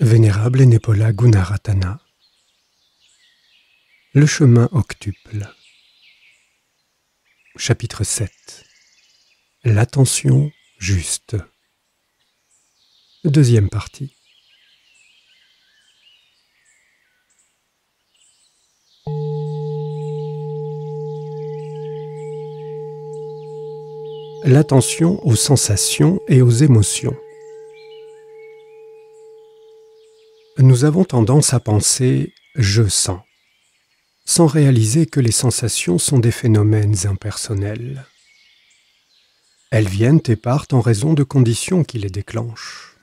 Vénérable Enepola Gunaratana. Le chemin octuple. Chapitre 7. L'attention juste. Deuxième partie. L'attention aux sensations et aux émotions. nous avons tendance à penser je sens, sans réaliser que les sensations sont des phénomènes impersonnels. Elles viennent et partent en raison de conditions qui les déclenchent.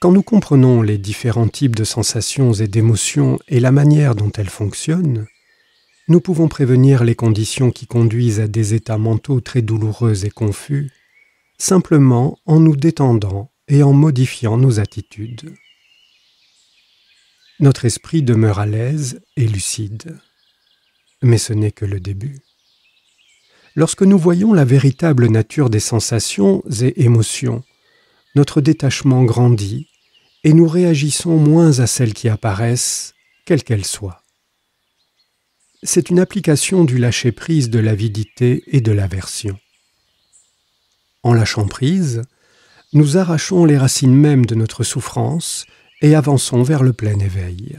Quand nous comprenons les différents types de sensations et d'émotions et la manière dont elles fonctionnent, nous pouvons prévenir les conditions qui conduisent à des états mentaux très douloureux et confus, simplement en nous détendant et en modifiant nos attitudes. Notre esprit demeure à l'aise et lucide. Mais ce n'est que le début. Lorsque nous voyons la véritable nature des sensations et émotions, notre détachement grandit et nous réagissons moins à celles qui apparaissent, quelles qu'elles soient. C'est une application du lâcher-prise de l'avidité et de l'aversion. En lâchant prise, nous arrachons les racines mêmes de notre souffrance et avançons vers le plein éveil.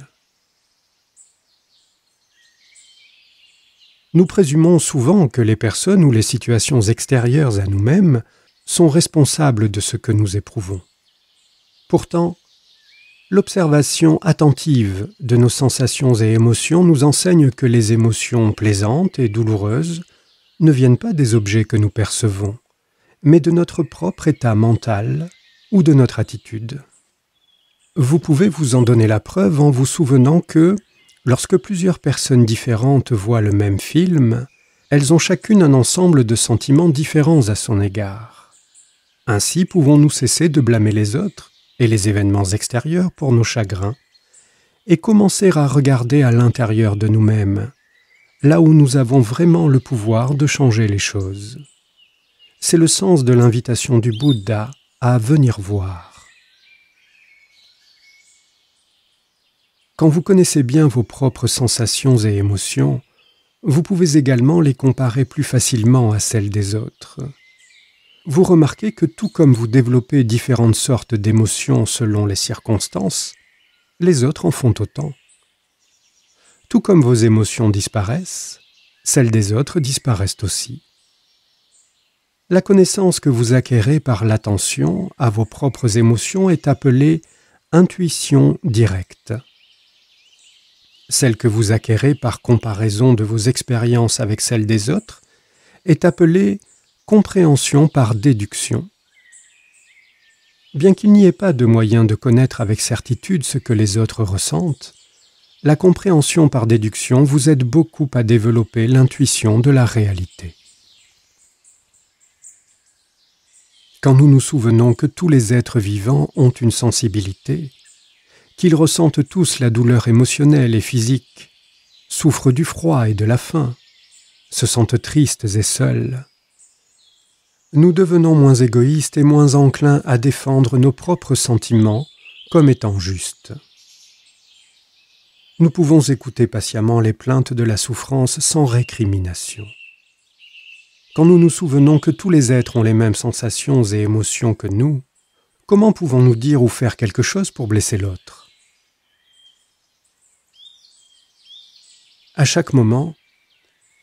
Nous présumons souvent que les personnes ou les situations extérieures à nous-mêmes sont responsables de ce que nous éprouvons. Pourtant, l'observation attentive de nos sensations et émotions nous enseigne que les émotions plaisantes et douloureuses ne viennent pas des objets que nous percevons, mais de notre propre état mental ou de notre attitude. Vous pouvez vous en donner la preuve en vous souvenant que, lorsque plusieurs personnes différentes voient le même film, elles ont chacune un ensemble de sentiments différents à son égard. Ainsi pouvons-nous cesser de blâmer les autres et les événements extérieurs pour nos chagrins, et commencer à regarder à l'intérieur de nous-mêmes, là où nous avons vraiment le pouvoir de changer les choses. C'est le sens de l'invitation du Bouddha à venir voir. Quand vous connaissez bien vos propres sensations et émotions, vous pouvez également les comparer plus facilement à celles des autres. Vous remarquez que tout comme vous développez différentes sortes d'émotions selon les circonstances, les autres en font autant. Tout comme vos émotions disparaissent, celles des autres disparaissent aussi. La connaissance que vous acquérez par l'attention à vos propres émotions est appelée intuition directe celle que vous acquérez par comparaison de vos expériences avec celles des autres, est appelée compréhension par déduction. Bien qu'il n'y ait pas de moyen de connaître avec certitude ce que les autres ressentent, la compréhension par déduction vous aide beaucoup à développer l'intuition de la réalité. Quand nous nous souvenons que tous les êtres vivants ont une sensibilité, qu'ils ressentent tous la douleur émotionnelle et physique, souffrent du froid et de la faim, se sentent tristes et seuls. Nous devenons moins égoïstes et moins enclins à défendre nos propres sentiments comme étant justes. Nous pouvons écouter patiemment les plaintes de la souffrance sans récrimination. Quand nous nous souvenons que tous les êtres ont les mêmes sensations et émotions que nous, comment pouvons-nous dire ou faire quelque chose pour blesser l'autre À chaque moment,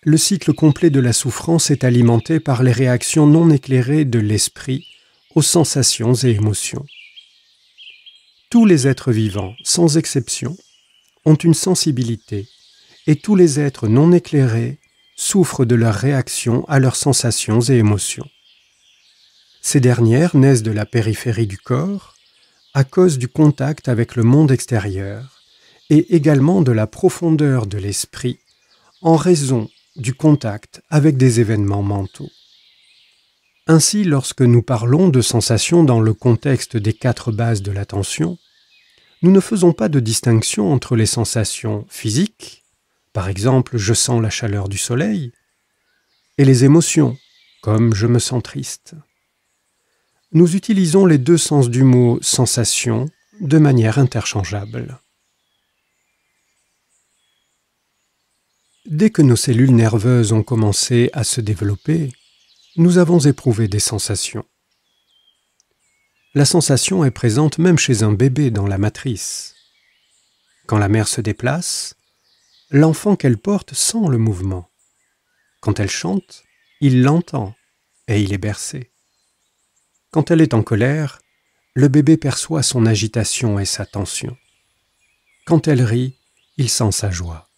le cycle complet de la souffrance est alimenté par les réactions non éclairées de l'esprit aux sensations et émotions. Tous les êtres vivants, sans exception, ont une sensibilité, et tous les êtres non éclairés souffrent de leurs réactions à leurs sensations et émotions. Ces dernières naissent de la périphérie du corps, à cause du contact avec le monde extérieur, et également de la profondeur de l'esprit en raison du contact avec des événements mentaux. Ainsi, lorsque nous parlons de sensations dans le contexte des quatre bases de l'attention, nous ne faisons pas de distinction entre les sensations physiques, par exemple je sens la chaleur du soleil, et les émotions, comme je me sens triste. Nous utilisons les deux sens du mot sensation de manière interchangeable. Dès que nos cellules nerveuses ont commencé à se développer, nous avons éprouvé des sensations. La sensation est présente même chez un bébé dans la matrice. Quand la mère se déplace, l'enfant qu'elle porte sent le mouvement. Quand elle chante, il l'entend et il est bercé. Quand elle est en colère, le bébé perçoit son agitation et sa tension. Quand elle rit, il sent sa joie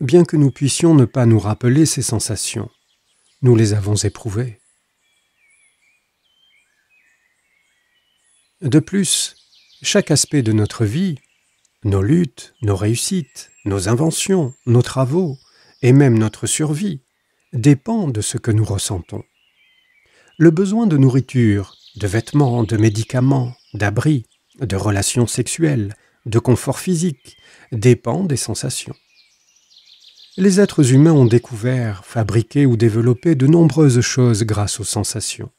bien que nous puissions ne pas nous rappeler ces sensations, nous les avons éprouvées. De plus, chaque aspect de notre vie, nos luttes, nos réussites, nos inventions, nos travaux, et même notre survie, dépend de ce que nous ressentons. Le besoin de nourriture, de vêtements, de médicaments, d'abri, de relations sexuelles, de confort physique, dépend des sensations les êtres humains ont découvert, fabriqué ou développé de nombreuses choses grâce aux sensations.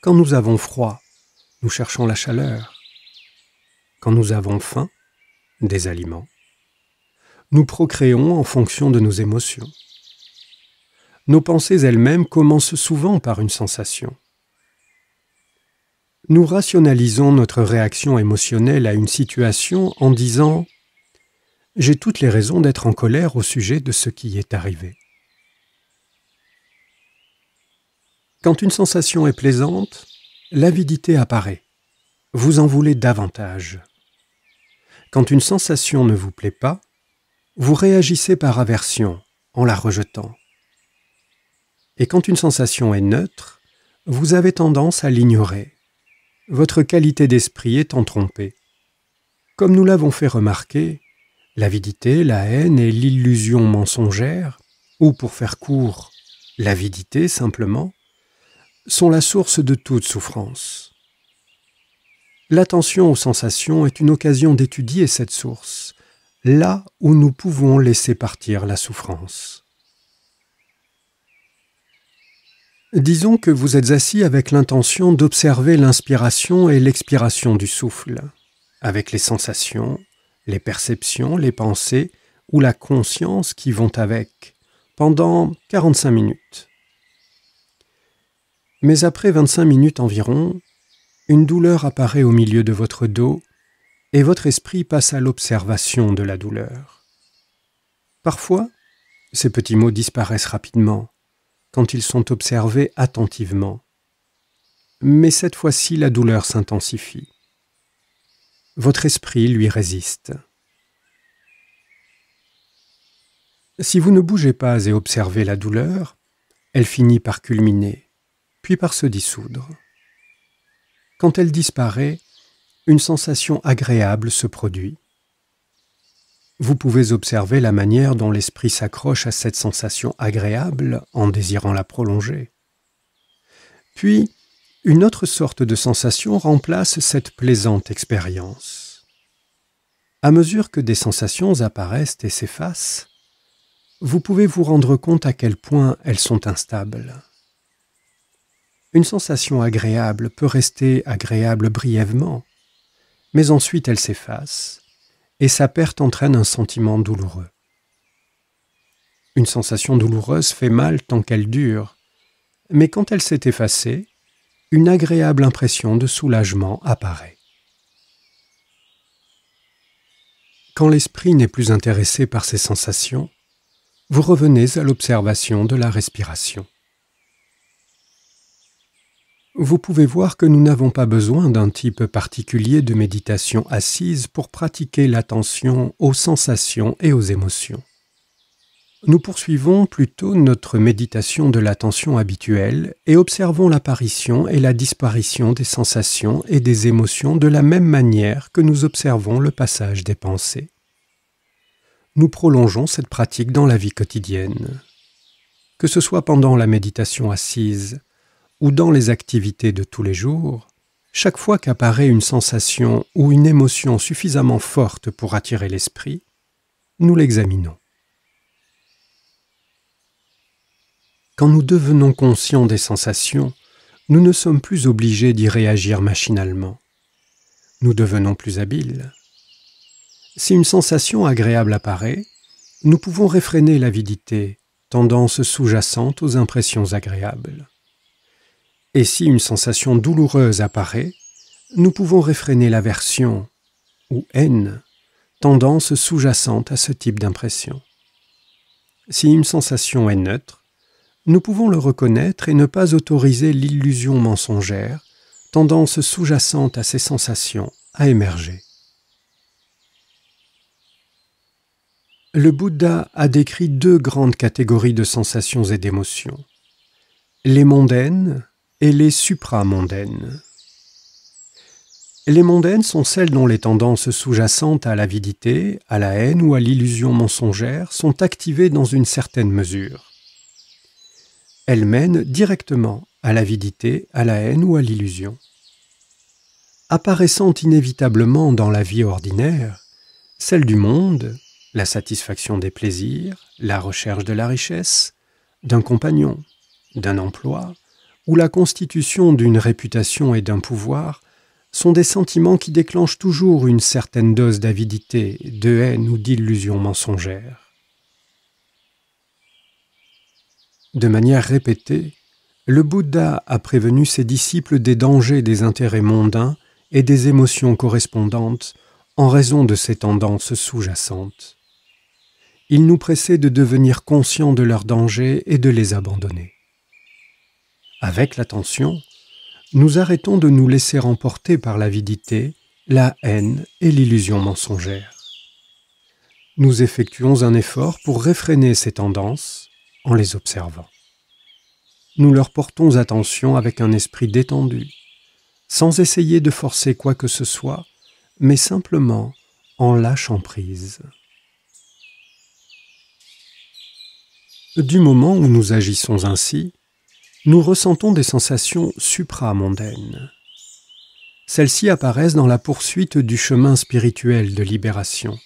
Quand nous avons froid, nous cherchons la chaleur. Quand nous avons faim, des aliments. Nous procréons en fonction de nos émotions. Nos pensées elles-mêmes commencent souvent par une sensation. Nous rationalisons notre réaction émotionnelle à une situation en disant j'ai toutes les raisons d'être en colère au sujet de ce qui est arrivé. Quand une sensation est plaisante, l'avidité apparaît. Vous en voulez davantage. Quand une sensation ne vous plaît pas, vous réagissez par aversion en la rejetant. Et quand une sensation est neutre, vous avez tendance à l'ignorer. Votre qualité d'esprit étant trompée. Comme nous l'avons fait remarquer, L'avidité, la haine et l'illusion mensongère, ou pour faire court, l'avidité simplement, sont la source de toute souffrance. L'attention aux sensations est une occasion d'étudier cette source, là où nous pouvons laisser partir la souffrance. Disons que vous êtes assis avec l'intention d'observer l'inspiration et l'expiration du souffle, avec les sensations, les perceptions, les pensées ou la conscience qui vont avec, pendant 45 minutes. Mais après 25 minutes environ, une douleur apparaît au milieu de votre dos et votre esprit passe à l'observation de la douleur. Parfois, ces petits mots disparaissent rapidement quand ils sont observés attentivement. Mais cette fois-ci, la douleur s'intensifie votre esprit lui résiste. Si vous ne bougez pas et observez la douleur, elle finit par culminer, puis par se dissoudre. Quand elle disparaît, une sensation agréable se produit. Vous pouvez observer la manière dont l'esprit s'accroche à cette sensation agréable en désirant la prolonger. Puis, une autre sorte de sensation remplace cette plaisante expérience. À mesure que des sensations apparaissent et s'effacent, vous pouvez vous rendre compte à quel point elles sont instables. Une sensation agréable peut rester agréable brièvement, mais ensuite elle s'efface, et sa perte entraîne un sentiment douloureux. Une sensation douloureuse fait mal tant qu'elle dure, mais quand elle s'est effacée, une agréable impression de soulagement apparaît. Quand l'esprit n'est plus intéressé par ces sensations, vous revenez à l'observation de la respiration. Vous pouvez voir que nous n'avons pas besoin d'un type particulier de méditation assise pour pratiquer l'attention aux sensations et aux émotions. Nous poursuivons plutôt notre méditation de l'attention habituelle et observons l'apparition et la disparition des sensations et des émotions de la même manière que nous observons le passage des pensées. Nous prolongeons cette pratique dans la vie quotidienne. Que ce soit pendant la méditation assise ou dans les activités de tous les jours, chaque fois qu'apparaît une sensation ou une émotion suffisamment forte pour attirer l'esprit, nous l'examinons. Quand nous devenons conscients des sensations, nous ne sommes plus obligés d'y réagir machinalement. Nous devenons plus habiles. Si une sensation agréable apparaît, nous pouvons réfréner l'avidité, tendance sous-jacente aux impressions agréables. Et si une sensation douloureuse apparaît, nous pouvons réfréner l'aversion ou haine, tendance sous-jacente à ce type d'impression. Si une sensation est neutre, nous pouvons le reconnaître et ne pas autoriser l'illusion mensongère, tendance sous-jacente à ces sensations, à émerger. Le Bouddha a décrit deux grandes catégories de sensations et d'émotions, les mondaines et les supramondaines. Les mondaines sont celles dont les tendances sous-jacentes à l'avidité, à la haine ou à l'illusion mensongère sont activées dans une certaine mesure elle mène directement à l'avidité, à la haine ou à l'illusion. Apparaissant inévitablement dans la vie ordinaire, celle du monde, la satisfaction des plaisirs, la recherche de la richesse, d'un compagnon, d'un emploi, ou la constitution d'une réputation et d'un pouvoir, sont des sentiments qui déclenchent toujours une certaine dose d'avidité, de haine ou d'illusion mensongère. De manière répétée, le Bouddha a prévenu ses disciples des dangers des intérêts mondains et des émotions correspondantes en raison de ces tendances sous-jacentes. Il nous pressait de devenir conscients de leurs dangers et de les abandonner. Avec l'attention, nous arrêtons de nous laisser emporter par l'avidité, la haine et l'illusion mensongère. Nous effectuons un effort pour réfréner ces tendances en les observant. Nous leur portons attention avec un esprit détendu, sans essayer de forcer quoi que ce soit, mais simplement en lâchant prise. Du moment où nous agissons ainsi, nous ressentons des sensations supramondaines. Celles-ci apparaissent dans la poursuite du chemin spirituel de libération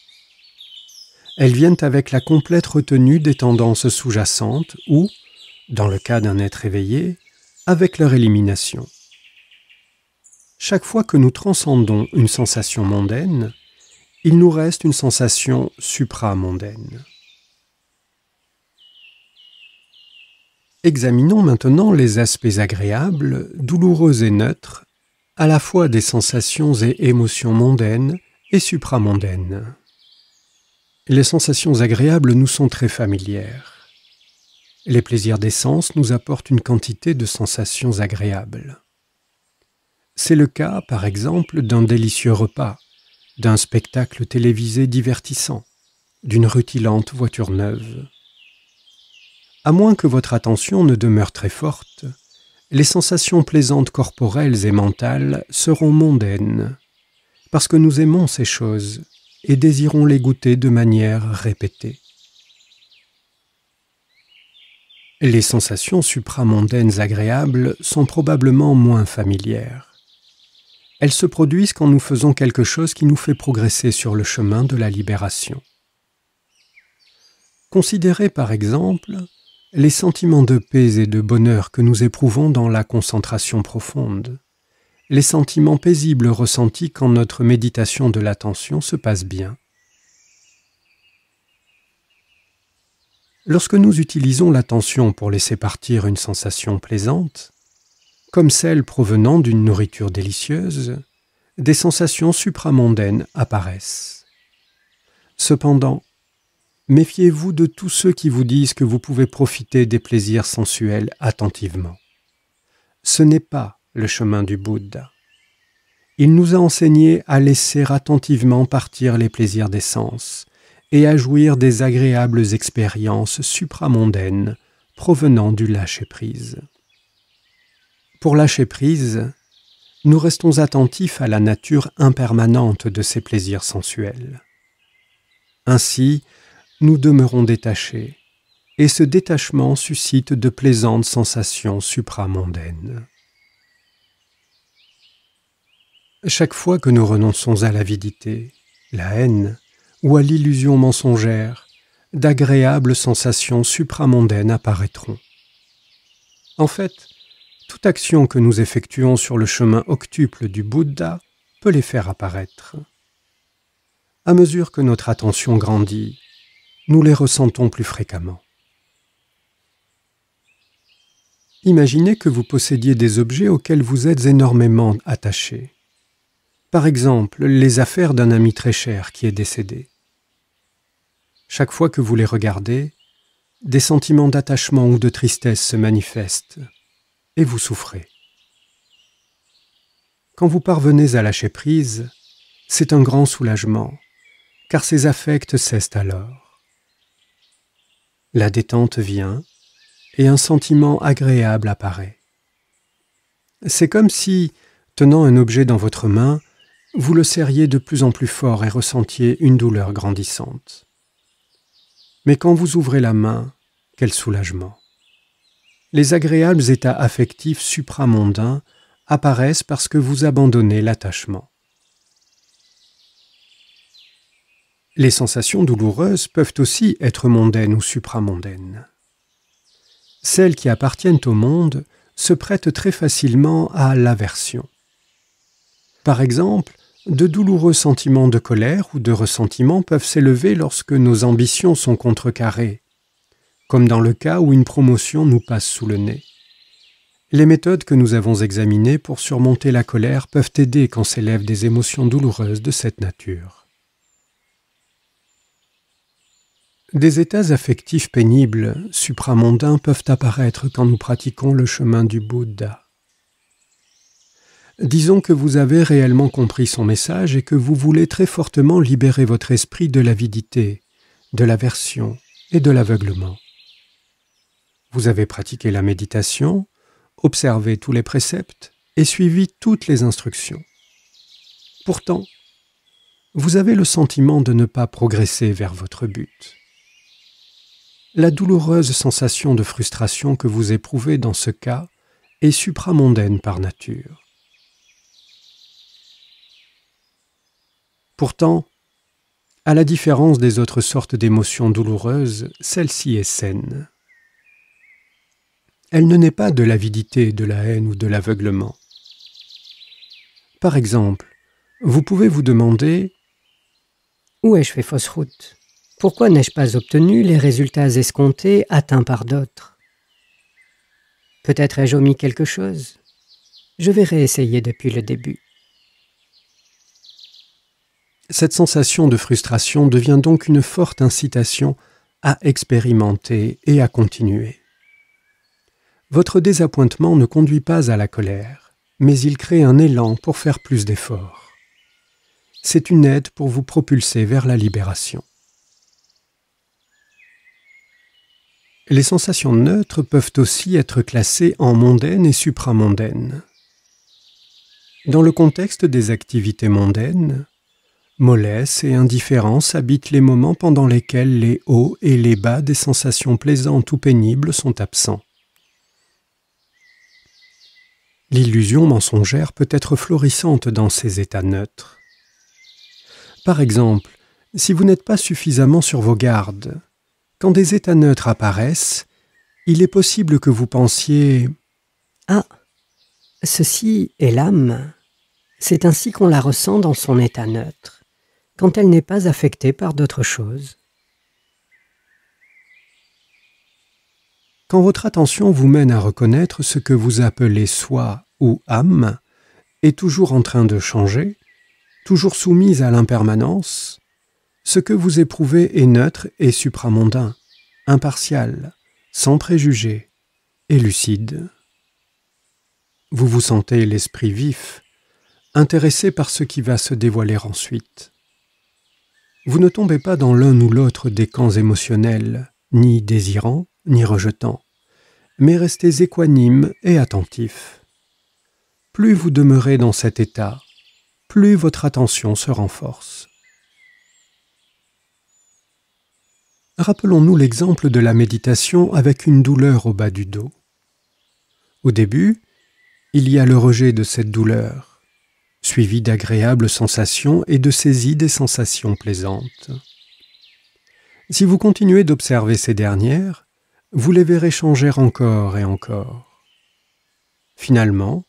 elles viennent avec la complète retenue des tendances sous-jacentes ou, dans le cas d'un être éveillé, avec leur élimination. Chaque fois que nous transcendons une sensation mondaine, il nous reste une sensation supramondaine. Examinons maintenant les aspects agréables, douloureux et neutres, à la fois des sensations et émotions mondaines et supramondaines les sensations agréables nous sont très familières. Les plaisirs des sens nous apportent une quantité de sensations agréables. C'est le cas, par exemple, d'un délicieux repas, d'un spectacle télévisé divertissant, d'une rutilante voiture neuve. À moins que votre attention ne demeure très forte, les sensations plaisantes corporelles et mentales seront mondaines, parce que nous aimons ces choses et désirons les goûter de manière répétée. Les sensations supramondaines agréables sont probablement moins familières. Elles se produisent quand nous faisons quelque chose qui nous fait progresser sur le chemin de la libération. Considérez par exemple les sentiments de paix et de bonheur que nous éprouvons dans la concentration profonde les sentiments paisibles ressentis quand notre méditation de l'attention se passe bien. Lorsque nous utilisons l'attention pour laisser partir une sensation plaisante, comme celle provenant d'une nourriture délicieuse, des sensations supramondaines apparaissent. Cependant, méfiez-vous de tous ceux qui vous disent que vous pouvez profiter des plaisirs sensuels attentivement. Ce n'est pas le chemin du Bouddha. Il nous a enseigné à laisser attentivement partir les plaisirs des sens et à jouir des agréables expériences supramondaines provenant du lâcher-prise. Pour lâcher-prise, nous restons attentifs à la nature impermanente de ces plaisirs sensuels. Ainsi, nous demeurons détachés, et ce détachement suscite de plaisantes sensations supramondaines. Chaque fois que nous renonçons à l'avidité, la haine ou à l'illusion mensongère, d'agréables sensations supramondaines apparaîtront. En fait, toute action que nous effectuons sur le chemin octuple du Bouddha peut les faire apparaître. À mesure que notre attention grandit, nous les ressentons plus fréquemment. Imaginez que vous possédiez des objets auxquels vous êtes énormément attaché. Par exemple, les affaires d'un ami très cher qui est décédé. Chaque fois que vous les regardez, des sentiments d'attachement ou de tristesse se manifestent, et vous souffrez. Quand vous parvenez à lâcher prise, c'est un grand soulagement, car ces affects cessent alors. La détente vient, et un sentiment agréable apparaît. C'est comme si, tenant un objet dans votre main, vous le serriez de plus en plus fort et ressentiez une douleur grandissante. Mais quand vous ouvrez la main, quel soulagement. Les agréables états affectifs supramondains apparaissent parce que vous abandonnez l'attachement. Les sensations douloureuses peuvent aussi être mondaines ou supramondaines. Celles qui appartiennent au monde se prêtent très facilement à l'aversion. Par exemple, de douloureux sentiments de colère ou de ressentiment peuvent s'élever lorsque nos ambitions sont contrecarrées, comme dans le cas où une promotion nous passe sous le nez. Les méthodes que nous avons examinées pour surmonter la colère peuvent aider quand s'élèvent des émotions douloureuses de cette nature. Des états affectifs pénibles, supramondains, peuvent apparaître quand nous pratiquons le chemin du Bouddha. Disons que vous avez réellement compris son message et que vous voulez très fortement libérer votre esprit de l'avidité, de l'aversion et de l'aveuglement. Vous avez pratiqué la méditation, observé tous les préceptes et suivi toutes les instructions. Pourtant, vous avez le sentiment de ne pas progresser vers votre but. La douloureuse sensation de frustration que vous éprouvez dans ce cas est supramondaine par nature. Pourtant, à la différence des autres sortes d'émotions douloureuses, celle-ci est saine. Elle ne naît pas de l'avidité, de la haine ou de l'aveuglement. Par exemple, vous pouvez vous demander Où ai-je fait fausse route Pourquoi n'ai-je pas obtenu les résultats escomptés atteints par d'autres Peut-être ai-je omis quelque chose Je vais réessayer depuis le début. Cette sensation de frustration devient donc une forte incitation à expérimenter et à continuer. Votre désappointement ne conduit pas à la colère, mais il crée un élan pour faire plus d'efforts. C'est une aide pour vous propulser vers la libération. Les sensations neutres peuvent aussi être classées en mondaines et supramondaines. Dans le contexte des activités mondaines, Mollesse et indifférence habitent les moments pendant lesquels les hauts et les bas des sensations plaisantes ou pénibles sont absents. L'illusion mensongère peut être florissante dans ces états neutres. Par exemple, si vous n'êtes pas suffisamment sur vos gardes, quand des états neutres apparaissent, il est possible que vous pensiez ⁇ Ah, ceci est l'âme, c'est ainsi qu'on la ressent dans son état neutre quand elle n'est pas affectée par d'autres choses. Quand votre attention vous mène à reconnaître ce que vous appelez soi ou âme est toujours en train de changer, toujours soumise à l'impermanence, ce que vous éprouvez est neutre et supramondain, impartial, sans préjugés et lucide. Vous vous sentez l'esprit vif, intéressé par ce qui va se dévoiler ensuite vous ne tombez pas dans l'un ou l'autre des camps émotionnels, ni désirant, ni rejetant, mais restez équanime et attentif. Plus vous demeurez dans cet état, plus votre attention se renforce. Rappelons-nous l'exemple de la méditation avec une douleur au bas du dos. Au début, il y a le rejet de cette douleur, suivi d'agréables sensations et de saisie des sensations plaisantes. Si vous continuez d'observer ces dernières, vous les verrez changer encore et encore. Finalement,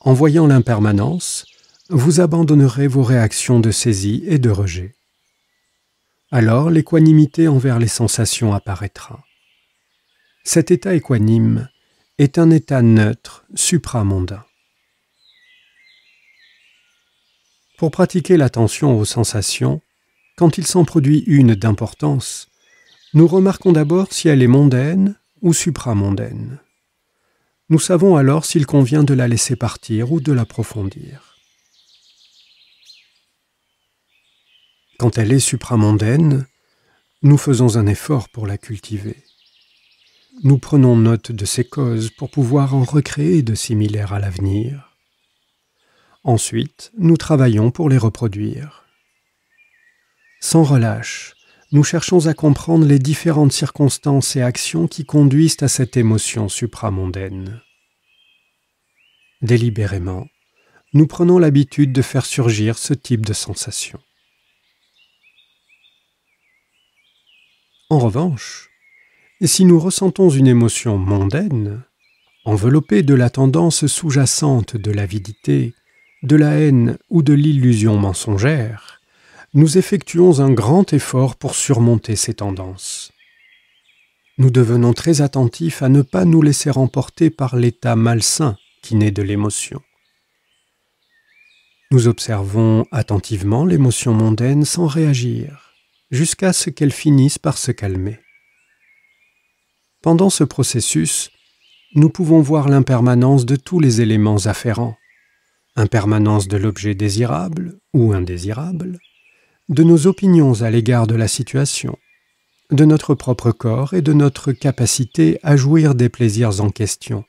en voyant l'impermanence, vous abandonnerez vos réactions de saisie et de rejet. Alors l'équanimité envers les sensations apparaîtra. Cet état équanime est un état neutre supramondain. Pour pratiquer l'attention aux sensations, quand il s'en produit une d'importance, nous remarquons d'abord si elle est mondaine ou supramondaine. Nous savons alors s'il convient de la laisser partir ou de l'approfondir. Quand elle est supramondaine, nous faisons un effort pour la cultiver. Nous prenons note de ses causes pour pouvoir en recréer de similaires à l'avenir. Ensuite, nous travaillons pour les reproduire. Sans relâche, nous cherchons à comprendre les différentes circonstances et actions qui conduisent à cette émotion supramondaine. Délibérément, nous prenons l'habitude de faire surgir ce type de sensation. En revanche, si nous ressentons une émotion mondaine, enveloppée de la tendance sous-jacente de l'avidité, de la haine ou de l'illusion mensongère, nous effectuons un grand effort pour surmonter ces tendances. Nous devenons très attentifs à ne pas nous laisser emporter par l'état malsain qui naît de l'émotion. Nous observons attentivement l'émotion mondaine sans réagir, jusqu'à ce qu'elle finisse par se calmer. Pendant ce processus, nous pouvons voir l'impermanence de tous les éléments afférents, impermanence de l'objet désirable ou indésirable, de nos opinions à l'égard de la situation, de notre propre corps et de notre capacité à jouir des plaisirs en question,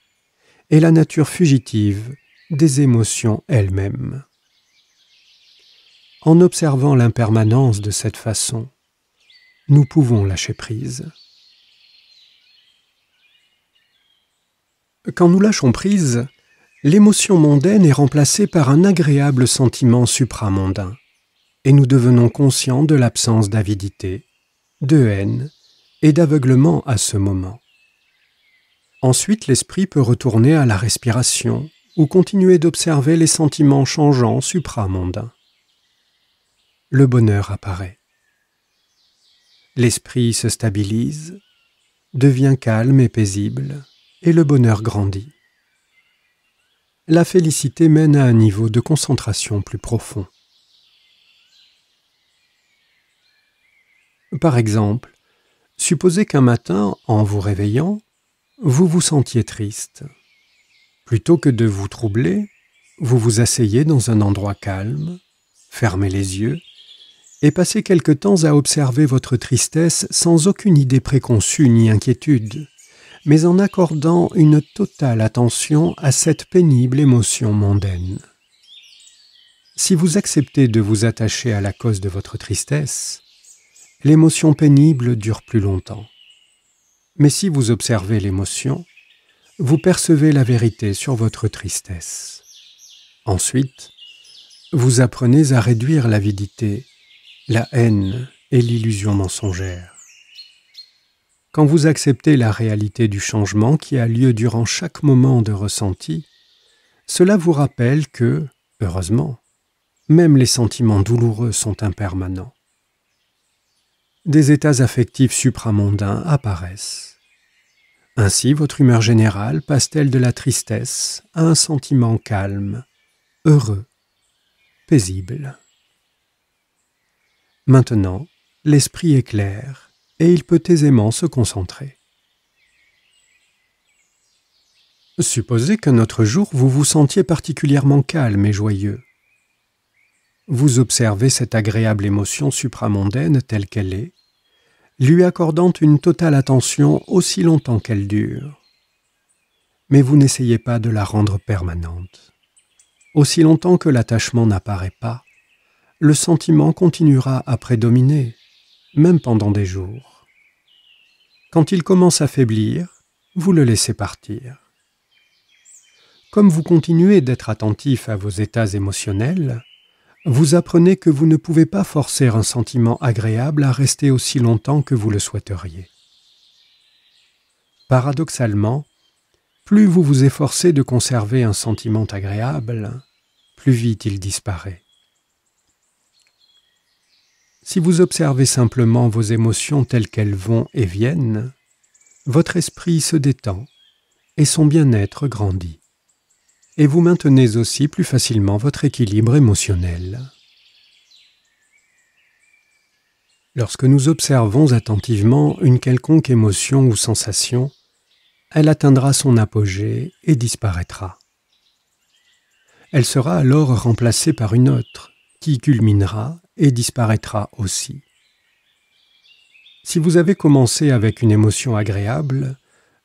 et la nature fugitive des émotions elles-mêmes. En observant l'impermanence de cette façon, nous pouvons lâcher prise. Quand nous lâchons prise, l'émotion mondaine est remplacée par un agréable sentiment supramondain, et nous devenons conscients de l'absence d'avidité, de haine et d'aveuglement à ce moment. Ensuite, l'esprit peut retourner à la respiration ou continuer d'observer les sentiments changeants supramondains. Le bonheur apparaît. L'esprit se stabilise, devient calme et paisible, et le bonheur grandit la félicité mène à un niveau de concentration plus profond. Par exemple, supposez qu'un matin, en vous réveillant, vous vous sentiez triste. Plutôt que de vous troubler, vous vous asseyez dans un endroit calme, fermez les yeux et passez quelque temps à observer votre tristesse sans aucune idée préconçue ni inquiétude mais en accordant une totale attention à cette pénible émotion mondaine. Si vous acceptez de vous attacher à la cause de votre tristesse, l'émotion pénible dure plus longtemps. Mais si vous observez l'émotion, vous percevez la vérité sur votre tristesse. Ensuite, vous apprenez à réduire l'avidité, la haine et l'illusion mensongère. Quand vous acceptez la réalité du changement qui a lieu durant chaque moment de ressenti, cela vous rappelle que, heureusement, même les sentiments douloureux sont impermanents. Des états affectifs supramondains apparaissent. Ainsi, votre humeur générale passe-t-elle de la tristesse à un sentiment calme, heureux, paisible. Maintenant, l'esprit est clair et il peut aisément se concentrer. Supposez qu'un autre jour vous vous sentiez particulièrement calme et joyeux. Vous observez cette agréable émotion supramondaine telle qu'elle est, lui accordant une totale attention aussi longtemps qu'elle dure. Mais vous n'essayez pas de la rendre permanente. Aussi longtemps que l'attachement n'apparaît pas, le sentiment continuera à prédominer même pendant des jours. Quand il commence à faiblir, vous le laissez partir. Comme vous continuez d'être attentif à vos états émotionnels, vous apprenez que vous ne pouvez pas forcer un sentiment agréable à rester aussi longtemps que vous le souhaiteriez. Paradoxalement, plus vous vous efforcez de conserver un sentiment agréable, plus vite il disparaît. Si vous observez simplement vos émotions telles qu'elles vont et viennent, votre esprit se détend et son bien-être grandit. Et vous maintenez aussi plus facilement votre équilibre émotionnel. Lorsque nous observons attentivement une quelconque émotion ou sensation, elle atteindra son apogée et disparaîtra. Elle sera alors remplacée par une autre, qui culminera et disparaîtra aussi. Si vous avez commencé avec une émotion agréable,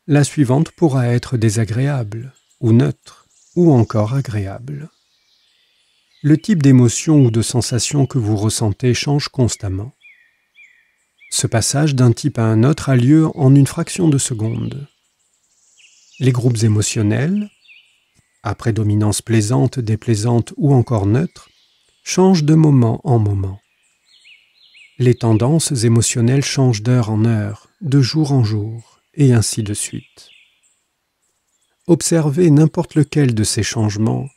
la suivante pourra être désagréable, ou neutre, ou encore agréable. Le type d'émotion ou de sensation que vous ressentez change constamment. Ce passage d'un type à un autre a lieu en une fraction de seconde. Les groupes émotionnels, à prédominance plaisante, déplaisante ou encore neutre, change de moment en moment. Les tendances émotionnelles changent d'heure en heure, de jour en jour, et ainsi de suite. Observer n'importe lequel de ces changements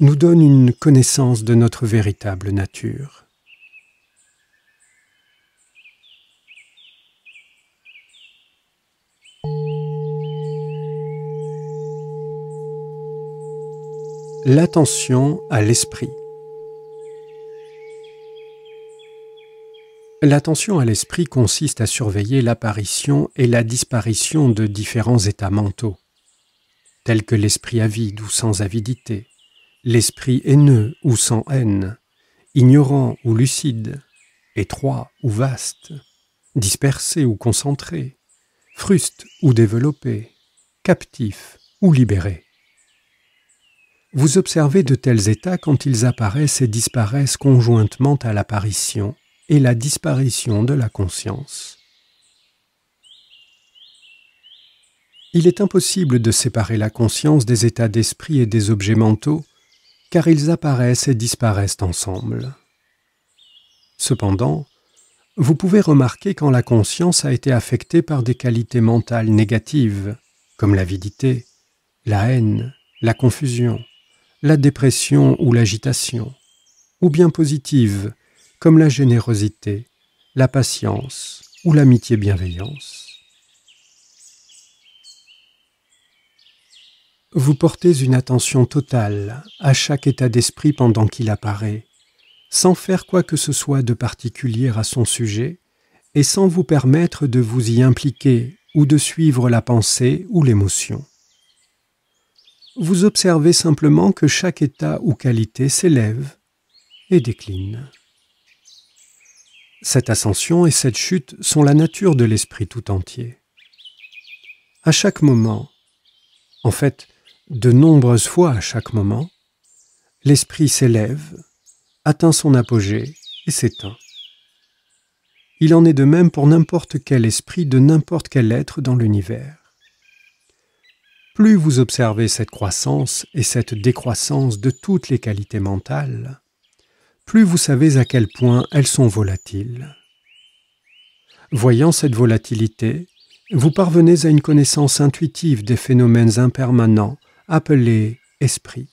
nous donne une connaissance de notre véritable nature. L'attention à l'esprit. L'attention à l'esprit consiste à surveiller l'apparition et la disparition de différents états mentaux, tels que l'esprit avide ou sans avidité, l'esprit haineux ou sans haine, ignorant ou lucide, étroit ou vaste, dispersé ou concentré, fruste ou développé, captif ou libéré. Vous observez de tels états quand ils apparaissent et disparaissent conjointement à l'apparition et la disparition de la conscience. Il est impossible de séparer la conscience des états d'esprit et des objets mentaux, car ils apparaissent et disparaissent ensemble. Cependant, vous pouvez remarquer quand la conscience a été affectée par des qualités mentales négatives, comme l'avidité, la haine, la confusion, la dépression ou l'agitation, ou bien positives, comme la générosité, la patience ou l'amitié bienveillance. Vous portez une attention totale à chaque état d'esprit pendant qu'il apparaît, sans faire quoi que ce soit de particulier à son sujet, et sans vous permettre de vous y impliquer ou de suivre la pensée ou l'émotion. Vous observez simplement que chaque état ou qualité s'élève et décline. Cette ascension et cette chute sont la nature de l'esprit tout entier. À chaque moment, en fait, de nombreuses fois à chaque moment, l'esprit s'élève, atteint son apogée et s'éteint. Il en est de même pour n'importe quel esprit de n'importe quel être dans l'univers. Plus vous observez cette croissance et cette décroissance de toutes les qualités mentales, plus vous savez à quel point elles sont volatiles. Voyant cette volatilité, vous parvenez à une connaissance intuitive des phénomènes impermanents appelés esprit.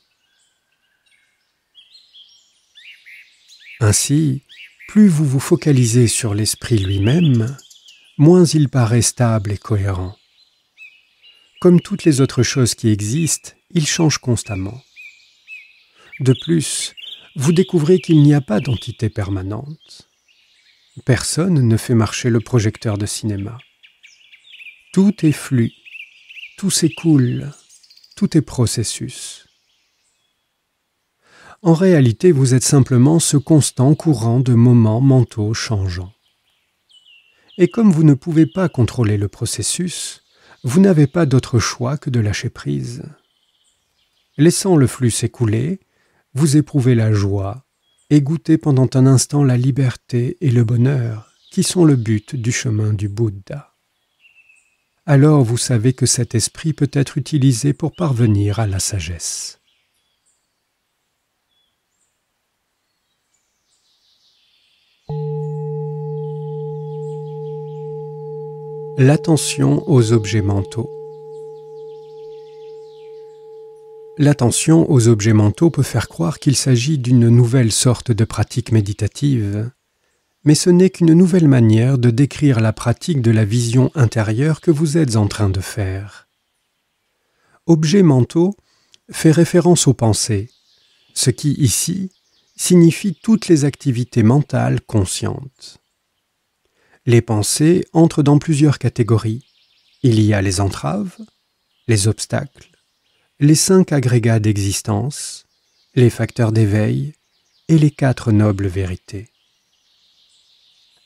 Ainsi, plus vous vous focalisez sur l'esprit lui-même, moins il paraît stable et cohérent. Comme toutes les autres choses qui existent, il change constamment. De plus, vous découvrez qu'il n'y a pas d'entité permanente. Personne ne fait marcher le projecteur de cinéma. Tout est flux, tout s'écoule, tout est processus. En réalité, vous êtes simplement ce constant courant de moments mentaux changeants. Et comme vous ne pouvez pas contrôler le processus, vous n'avez pas d'autre choix que de lâcher prise. Laissant le flux s'écouler, vous éprouvez la joie et goûtez pendant un instant la liberté et le bonheur qui sont le but du chemin du Bouddha. Alors vous savez que cet esprit peut être utilisé pour parvenir à la sagesse. L'attention aux objets mentaux. l'attention aux objets mentaux peut faire croire qu'il s'agit d'une nouvelle sorte de pratique méditative, mais ce n'est qu'une nouvelle manière de décrire la pratique de la vision intérieure que vous êtes en train de faire. Objets mentaux fait référence aux pensées, ce qui ici signifie toutes les activités mentales conscientes. Les pensées entrent dans plusieurs catégories. Il y a les entraves, les obstacles, les cinq agrégats d'existence, les facteurs d'éveil et les quatre nobles vérités.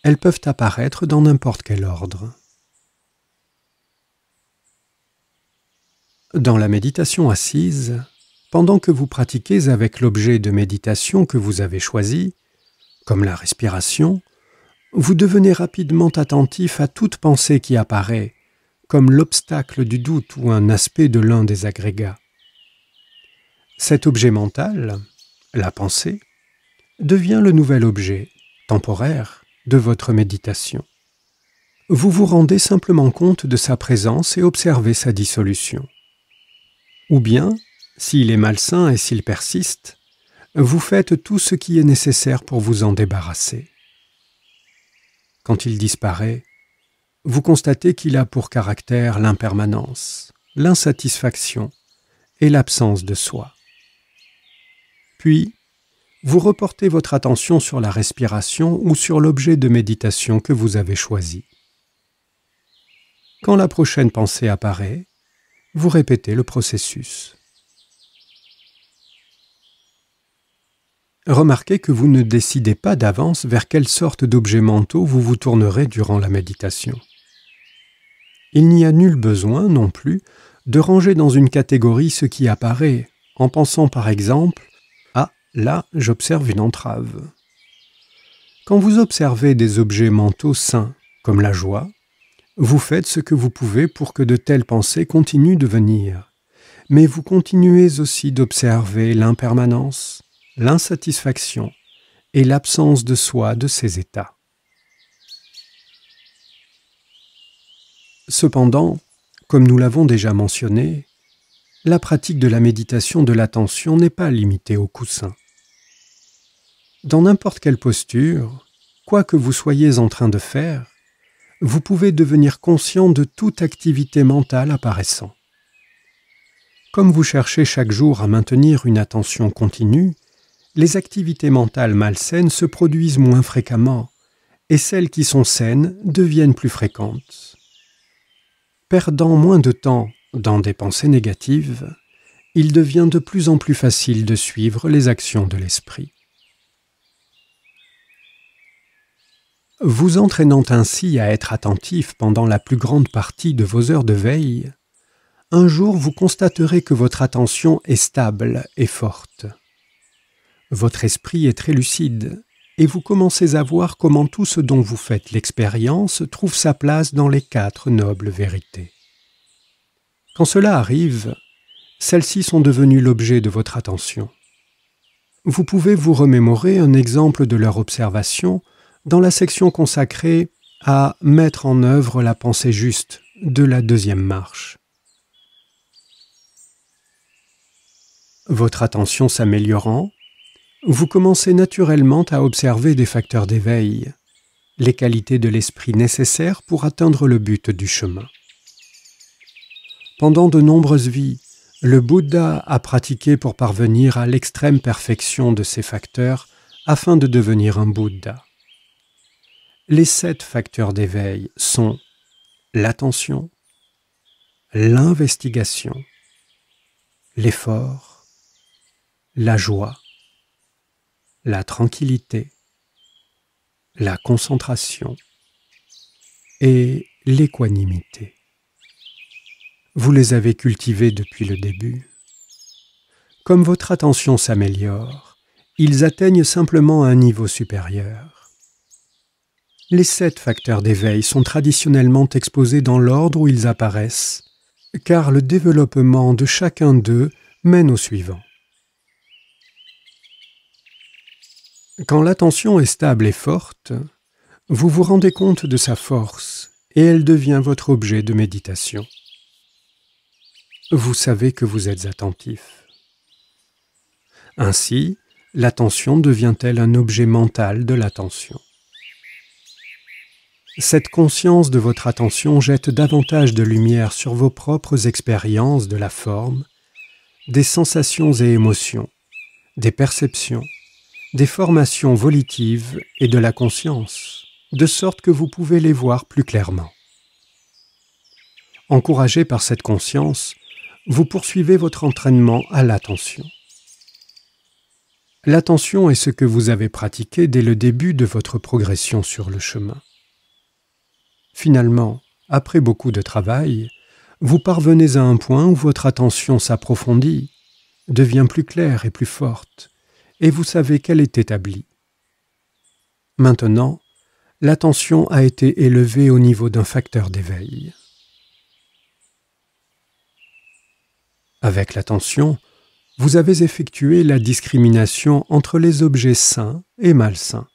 Elles peuvent apparaître dans n'importe quel ordre. Dans la méditation assise, pendant que vous pratiquez avec l'objet de méditation que vous avez choisi, comme la respiration, vous devenez rapidement attentif à toute pensée qui apparaît, comme l'obstacle du doute ou un aspect de l'un des agrégats. Cet objet mental, la pensée, devient le nouvel objet, temporaire, de votre méditation. Vous vous rendez simplement compte de sa présence et observez sa dissolution. Ou bien, s'il est malsain et s'il persiste, vous faites tout ce qui est nécessaire pour vous en débarrasser. Quand il disparaît, vous constatez qu'il a pour caractère l'impermanence, l'insatisfaction et l'absence de soi. Puis, vous reportez votre attention sur la respiration ou sur l'objet de méditation que vous avez choisi. Quand la prochaine pensée apparaît, vous répétez le processus. Remarquez que vous ne décidez pas d'avance vers quelle sorte d'objets mentaux vous vous tournerez durant la méditation. Il n'y a nul besoin non plus de ranger dans une catégorie ce qui apparaît, en pensant par exemple Là, j'observe une entrave. Quand vous observez des objets mentaux sains, comme la joie, vous faites ce que vous pouvez pour que de telles pensées continuent de venir. Mais vous continuez aussi d'observer l'impermanence, l'insatisfaction et l'absence de soi de ces états. Cependant, comme nous l'avons déjà mentionné, la pratique de la méditation de l'attention n'est pas limitée au coussin. Dans n'importe quelle posture, quoi que vous soyez en train de faire, vous pouvez devenir conscient de toute activité mentale apparaissant. Comme vous cherchez chaque jour à maintenir une attention continue, les activités mentales malsaines se produisent moins fréquemment, et celles qui sont saines deviennent plus fréquentes. Perdant moins de temps dans des pensées négatives, il devient de plus en plus facile de suivre les actions de l'esprit. Vous entraînant ainsi à être attentif pendant la plus grande partie de vos heures de veille, un jour vous constaterez que votre attention est stable et forte. Votre esprit est très lucide et vous commencez à voir comment tout ce dont vous faites l'expérience trouve sa place dans les quatre nobles vérités. Quand cela arrive, celles-ci sont devenues l'objet de votre attention. Vous pouvez vous remémorer un exemple de leur observation dans la section consacrée à mettre en œuvre la pensée juste de la deuxième marche. Votre attention s'améliorant, vous commencez naturellement à observer des facteurs d'éveil, les qualités de l'esprit nécessaires pour atteindre le but du chemin. Pendant de nombreuses vies, le Bouddha a pratiqué pour parvenir à l'extrême perfection de ces facteurs afin de devenir un Bouddha. Les sept facteurs d'éveil sont l'attention, l'investigation, l'effort, la joie, la tranquillité, la concentration et l'équanimité. Vous les avez cultivés depuis le début. Comme votre attention s'améliore, ils atteignent simplement un niveau supérieur. Les sept facteurs d'éveil sont traditionnellement exposés dans l'ordre où ils apparaissent, car le développement de chacun d'eux mène au suivant. Quand l'attention est stable et forte, vous vous rendez compte de sa force et elle devient votre objet de méditation vous savez que vous êtes attentif. Ainsi, l'attention devient-elle un objet mental de l'attention. Cette conscience de votre attention jette davantage de lumière sur vos propres expériences de la forme, des sensations et émotions, des perceptions, des formations volitives et de la conscience, de sorte que vous pouvez les voir plus clairement. Encouragé par cette conscience, vous poursuivez votre entraînement à l'attention. L'attention est ce que vous avez pratiqué dès le début de votre progression sur le chemin. Finalement, après beaucoup de travail, vous parvenez à un point où votre attention s'approfondit, devient plus claire et plus forte, et vous savez qu'elle est établie. Maintenant, l'attention a été élevée au niveau d'un facteur d'éveil. Avec l'attention, vous avez effectué la discrimination entre les objets sains et malsains.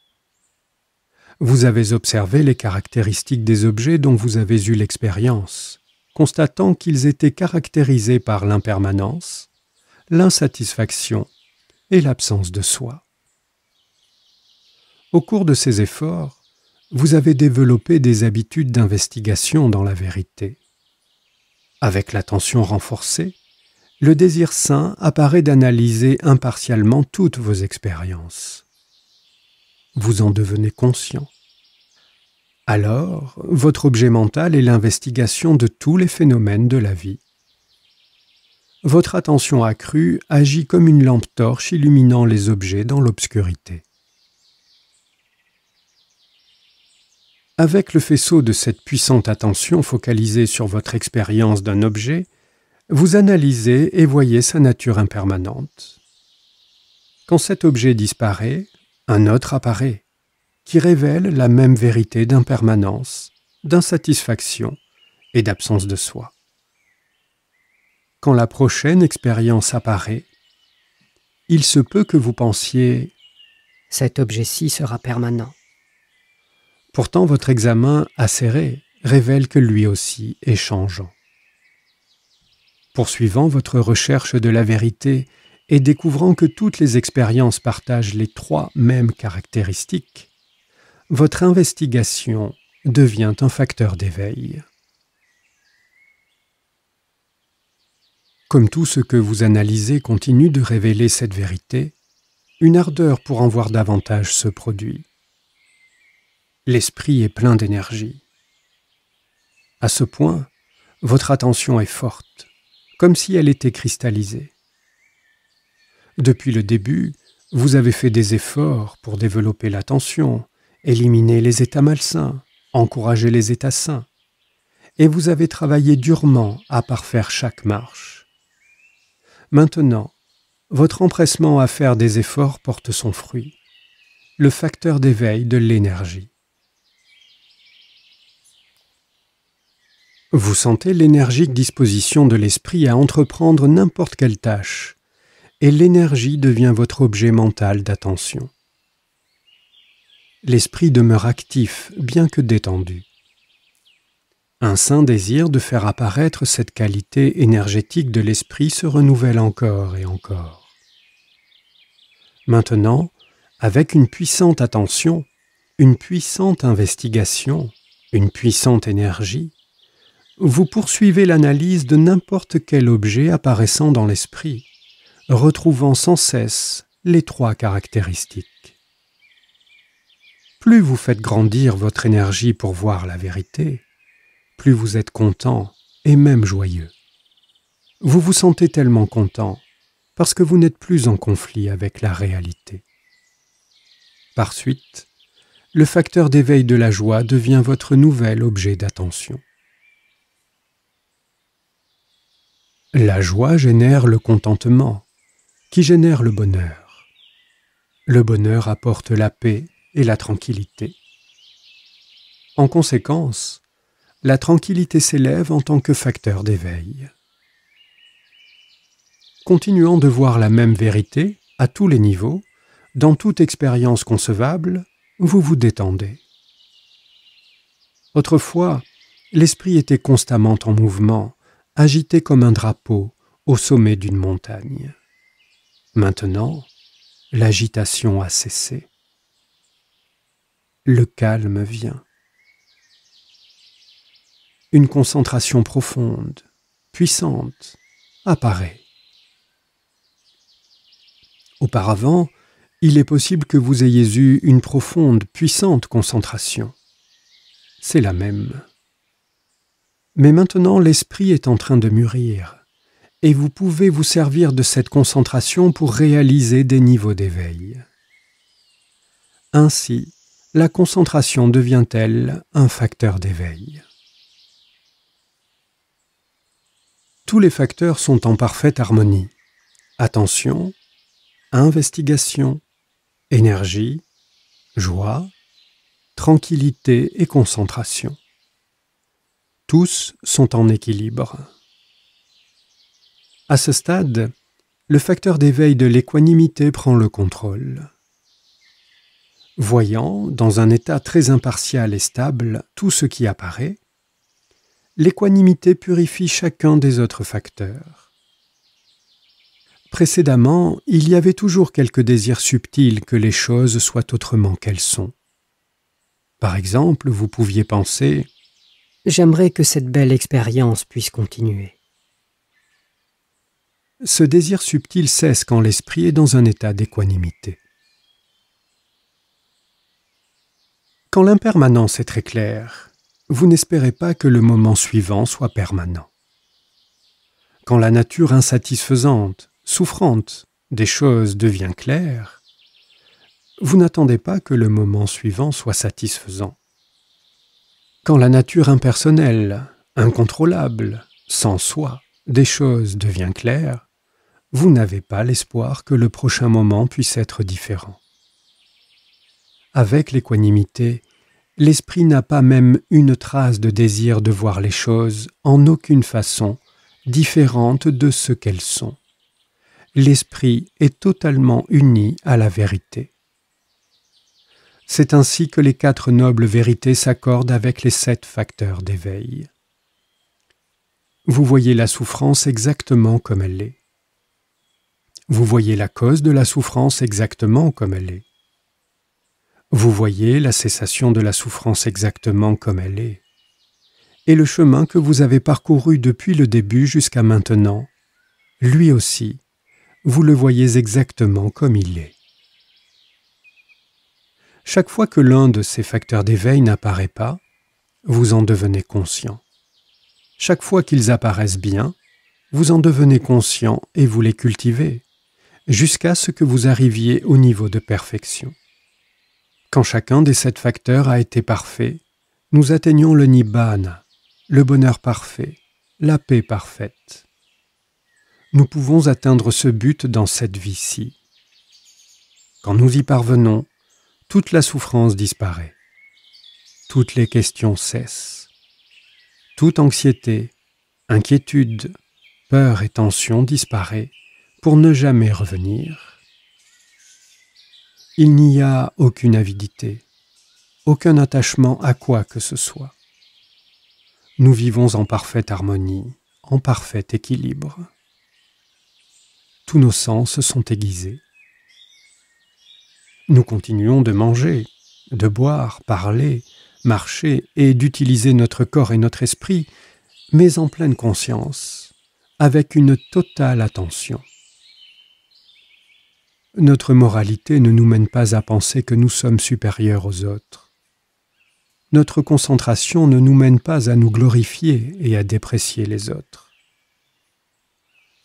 Vous avez observé les caractéristiques des objets dont vous avez eu l'expérience, constatant qu'ils étaient caractérisés par l'impermanence, l'insatisfaction et l'absence de soi. Au cours de ces efforts, vous avez développé des habitudes d'investigation dans la vérité. Avec l'attention renforcée, le désir sain apparaît d'analyser impartialement toutes vos expériences. Vous en devenez conscient. Alors, votre objet mental est l'investigation de tous les phénomènes de la vie. Votre attention accrue agit comme une lampe torche illuminant les objets dans l'obscurité. Avec le faisceau de cette puissante attention focalisée sur votre expérience d'un objet, vous analysez et voyez sa nature impermanente. Quand cet objet disparaît, un autre apparaît, qui révèle la même vérité d'impermanence, d'insatisfaction et d'absence de soi. Quand la prochaine expérience apparaît, il se peut que vous pensiez ⁇ Cet objet-ci sera permanent ⁇ Pourtant votre examen acéré révèle que lui aussi est changeant poursuivant votre recherche de la vérité et découvrant que toutes les expériences partagent les trois mêmes caractéristiques, votre investigation devient un facteur d'éveil. Comme tout ce que vous analysez continue de révéler cette vérité, une ardeur pour en voir davantage se produit. L'esprit est plein d'énergie. À ce point, votre attention est forte comme si elle était cristallisée. Depuis le début, vous avez fait des efforts pour développer l'attention, éliminer les états malsains, encourager les états sains, et vous avez travaillé durement à parfaire chaque marche. Maintenant, votre empressement à faire des efforts porte son fruit, le facteur d'éveil de l'énergie. Vous sentez l'énergique disposition de l'esprit à entreprendre n'importe quelle tâche, et l'énergie devient votre objet mental d'attention. L'esprit demeure actif, bien que détendu. Un saint désir de faire apparaître cette qualité énergétique de l'esprit se renouvelle encore et encore. Maintenant, avec une puissante attention, une puissante investigation, une puissante énergie, vous poursuivez l'analyse de n'importe quel objet apparaissant dans l'esprit, retrouvant sans cesse les trois caractéristiques. Plus vous faites grandir votre énergie pour voir la vérité, plus vous êtes content et même joyeux. Vous vous sentez tellement content parce que vous n'êtes plus en conflit avec la réalité. Par suite, le facteur d'éveil de la joie devient votre nouvel objet d'attention. La joie génère le contentement, qui génère le bonheur. Le bonheur apporte la paix et la tranquillité. En conséquence, la tranquillité s'élève en tant que facteur d'éveil. Continuant de voir la même vérité, à tous les niveaux, dans toute expérience concevable, vous vous détendez. Autrefois, l'esprit était constamment en mouvement, agité comme un drapeau au sommet d'une montagne. Maintenant, l'agitation a cessé. Le calme vient. Une concentration profonde, puissante, apparaît. Auparavant, il est possible que vous ayez eu une profonde, puissante concentration. C'est la même. Mais maintenant l'esprit est en train de mûrir, et vous pouvez vous servir de cette concentration pour réaliser des niveaux d'éveil. Ainsi, la concentration devient-elle un facteur d'éveil Tous les facteurs sont en parfaite harmonie. Attention, investigation, énergie, joie, tranquillité et concentration tous sont en équilibre. À ce stade, le facteur d'éveil de l'équanimité prend le contrôle. Voyant, dans un état très impartial et stable, tout ce qui apparaît, l'équanimité purifie chacun des autres facteurs. Précédemment, il y avait toujours quelques désirs subtils que les choses soient autrement qu'elles sont. Par exemple, vous pouviez penser J'aimerais que cette belle expérience puisse continuer. Ce désir subtil cesse quand l'esprit est dans un état d'équanimité. Quand l'impermanence est très claire, vous n'espérez pas que le moment suivant soit permanent. Quand la nature insatisfaisante, souffrante des choses devient claire, vous n'attendez pas que le moment suivant soit satisfaisant. Quand la nature impersonnelle, incontrôlable, sans soi, des choses devient claire, vous n'avez pas l'espoir que le prochain moment puisse être différent. Avec l'équanimité, l'esprit n'a pas même une trace de désir de voir les choses en aucune façon différentes de ce qu'elles sont. L'esprit est totalement uni à la vérité. C'est ainsi que les quatre nobles vérités s'accordent avec les sept facteurs d'éveil. Vous voyez la souffrance exactement comme elle est. Vous voyez la cause de la souffrance exactement comme elle est. Vous voyez la cessation de la souffrance exactement comme elle est. Et le chemin que vous avez parcouru depuis le début jusqu'à maintenant, lui aussi, vous le voyez exactement comme il est. Chaque fois que l'un de ces facteurs d'éveil n'apparaît pas, vous en devenez conscient. Chaque fois qu'ils apparaissent bien, vous en devenez conscient et vous les cultivez, jusqu'à ce que vous arriviez au niveau de perfection. Quand chacun des sept facteurs a été parfait, nous atteignons le nibbana, le bonheur parfait, la paix parfaite. Nous pouvons atteindre ce but dans cette vie-ci. Quand nous y parvenons, toute la souffrance disparaît. Toutes les questions cessent. Toute anxiété, inquiétude, peur et tension disparaît pour ne jamais revenir. Il n'y a aucune avidité, aucun attachement à quoi que ce soit. Nous vivons en parfaite harmonie, en parfait équilibre. Tous nos sens sont aiguisés. Nous continuons de manger, de boire, parler, marcher et d'utiliser notre corps et notre esprit, mais en pleine conscience, avec une totale attention. Notre moralité ne nous mène pas à penser que nous sommes supérieurs aux autres. Notre concentration ne nous mène pas à nous glorifier et à déprécier les autres.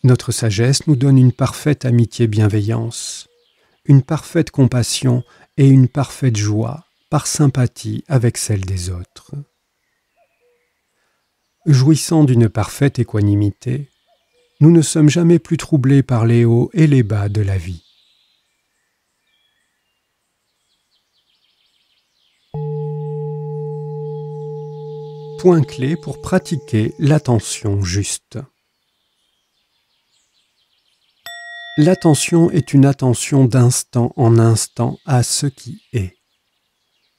Notre sagesse nous donne une parfaite amitié-bienveillance, une parfaite compassion et une parfaite joie par sympathie avec celle des autres. Jouissant d'une parfaite équanimité, nous ne sommes jamais plus troublés par les hauts et les bas de la vie. Point clé pour pratiquer l'attention juste. L'attention est une attention d'instant en instant à ce qui est.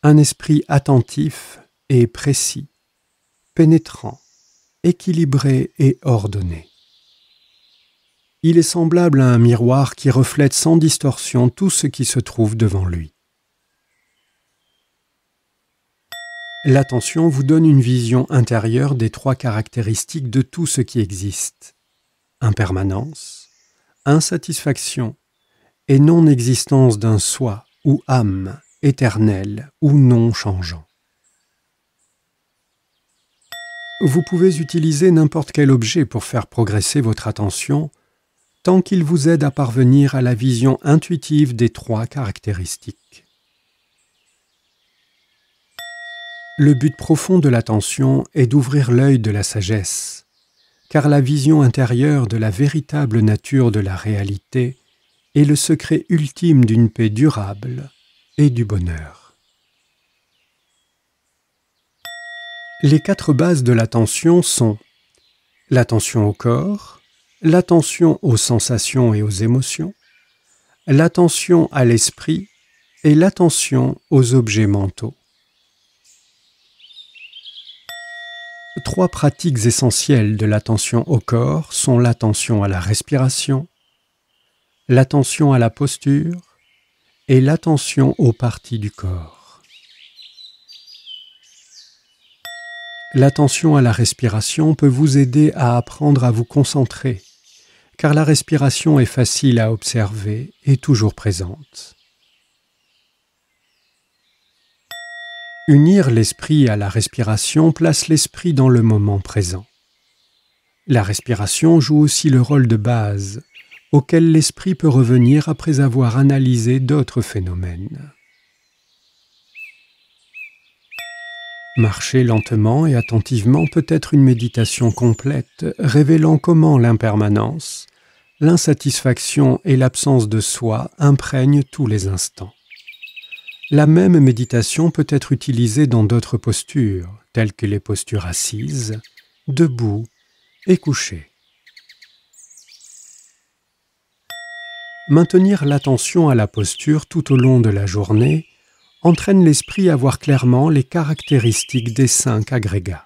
Un esprit attentif et précis, pénétrant, équilibré et ordonné. Il est semblable à un miroir qui reflète sans distorsion tout ce qui se trouve devant lui. L'attention vous donne une vision intérieure des trois caractéristiques de tout ce qui existe. Impermanence, insatisfaction et non-existence d'un soi ou âme éternel ou non changeant. Vous pouvez utiliser n'importe quel objet pour faire progresser votre attention tant qu'il vous aide à parvenir à la vision intuitive des trois caractéristiques. Le but profond de l'attention est d'ouvrir l'œil de la sagesse car la vision intérieure de la véritable nature de la réalité est le secret ultime d'une paix durable et du bonheur. Les quatre bases de l'attention sont l'attention au corps, l'attention aux sensations et aux émotions, l'attention à l'esprit et l'attention aux objets mentaux. Trois pratiques essentielles de l'attention au corps sont l'attention à la respiration, l'attention à la posture et l'attention aux parties du corps. L'attention à la respiration peut vous aider à apprendre à vous concentrer, car la respiration est facile à observer et toujours présente. Unir l'esprit à la respiration place l'esprit dans le moment présent. La respiration joue aussi le rôle de base, auquel l'esprit peut revenir après avoir analysé d'autres phénomènes. Marcher lentement et attentivement peut être une méditation complète, révélant comment l'impermanence, l'insatisfaction et l'absence de soi imprègnent tous les instants. La même méditation peut être utilisée dans d'autres postures, telles que les postures assises, debout et couchées. Maintenir l'attention à la posture tout au long de la journée entraîne l'esprit à voir clairement les caractéristiques des cinq agrégats.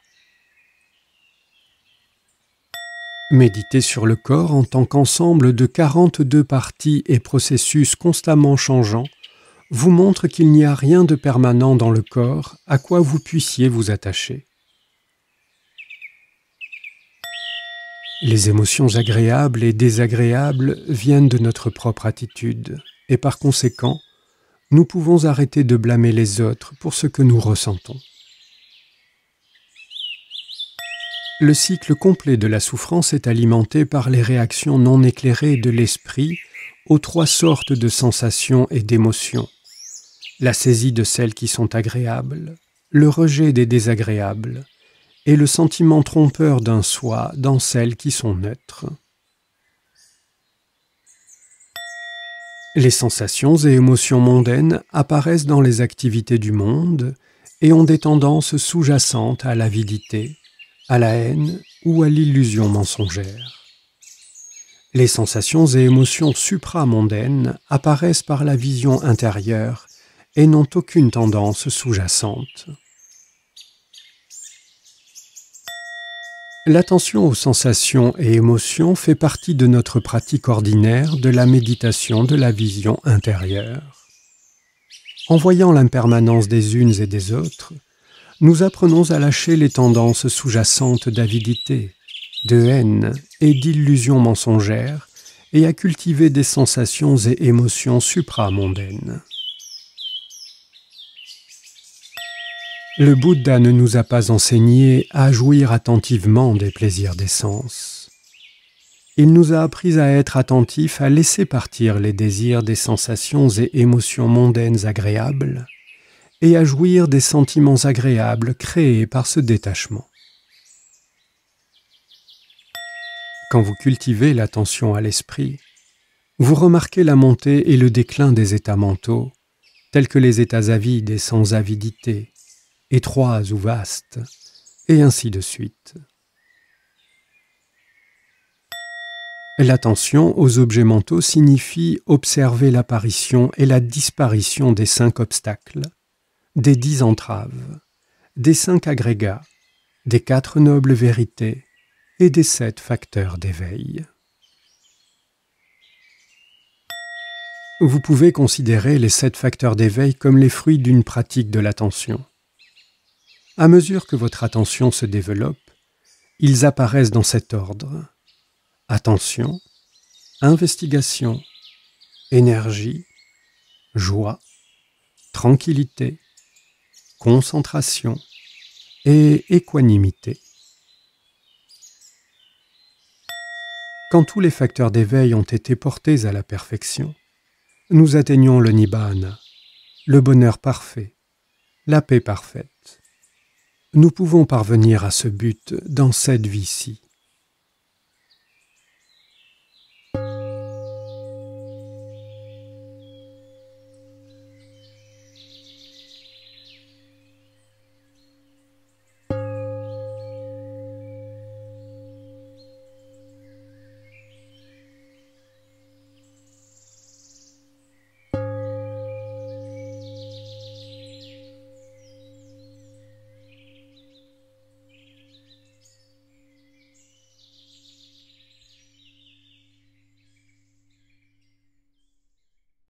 Méditer sur le corps en tant qu'ensemble de 42 parties et processus constamment changeants vous montre qu'il n'y a rien de permanent dans le corps à quoi vous puissiez vous attacher. Les émotions agréables et désagréables viennent de notre propre attitude, et par conséquent, nous pouvons arrêter de blâmer les autres pour ce que nous ressentons. Le cycle complet de la souffrance est alimenté par les réactions non éclairées de l'esprit aux trois sortes de sensations et d'émotions, la saisie de celles qui sont agréables, le rejet des désagréables, et le sentiment trompeur d'un soi dans celles qui sont neutres. Les sensations et émotions mondaines apparaissent dans les activités du monde et ont des tendances sous-jacentes à l'avidité, à la haine ou à l'illusion mensongère. Les sensations et émotions supramondaines apparaissent par la vision intérieure et n'ont aucune tendance sous-jacente. L'attention aux sensations et émotions fait partie de notre pratique ordinaire de la méditation de la vision intérieure. En voyant l'impermanence des unes et des autres, nous apprenons à lâcher les tendances sous-jacentes d'avidité, de haine et d'illusions mensongères, et à cultiver des sensations et émotions supramondaines. Le Bouddha ne nous a pas enseigné à jouir attentivement des plaisirs des sens. Il nous a appris à être attentif à laisser partir les désirs des sensations et émotions mondaines agréables et à jouir des sentiments agréables créés par ce détachement. Quand vous cultivez l'attention à l'esprit, vous remarquez la montée et le déclin des états mentaux, tels que les états avides et sans avidité, étroits ou vastes, et ainsi de suite. L'attention aux objets mentaux signifie observer l'apparition et la disparition des cinq obstacles, des dix entraves, des cinq agrégats, des quatre nobles vérités, et des sept facteurs d'éveil. Vous pouvez considérer les sept facteurs d'éveil comme les fruits d'une pratique de l'attention. À mesure que votre attention se développe, ils apparaissent dans cet ordre. Attention, investigation, énergie, joie, tranquillité, concentration et équanimité. quand tous les facteurs d'éveil ont été portés à la perfection, nous atteignons le nibbana, le bonheur parfait, la paix parfaite. Nous pouvons parvenir à ce but dans cette vie-ci.